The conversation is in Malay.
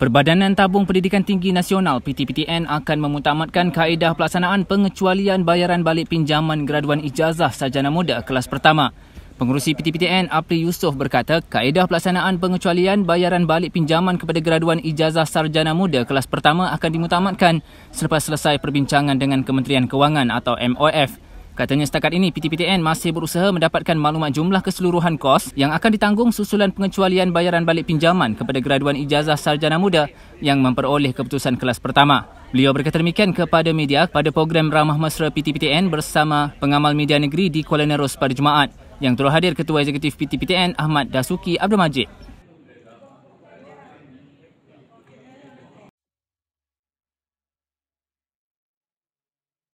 Perbadanan Tabung Pendidikan Tinggi Nasional PTPTN akan memutamatkan kaedah pelaksanaan pengecualian bayaran balik pinjaman graduan ijazah sarjana muda kelas pertama. Pengurusi PTPTN Apri Yusof berkata, kaedah pelaksanaan pengecualian bayaran balik pinjaman kepada graduan ijazah sarjana muda kelas pertama akan dimutamatkan selepas selesai perbincangan dengan Kementerian Kewangan atau MOF. Katanya setakat ini PTPTN masih berusaha mendapatkan maklumat jumlah keseluruhan kos yang akan ditanggung susulan pengecualian bayaran balik pinjaman kepada graduan ijazah sarjana muda yang memperoleh keputusan kelas pertama. Beliau berkata demikian kepada media pada program ramah mesra PTPTN bersama pengamal media negeri di Kuala Nerus pada Jumaat yang terhadir Ketua Eksekutif PTPTN Ahmad Dasuki Abdul Majid.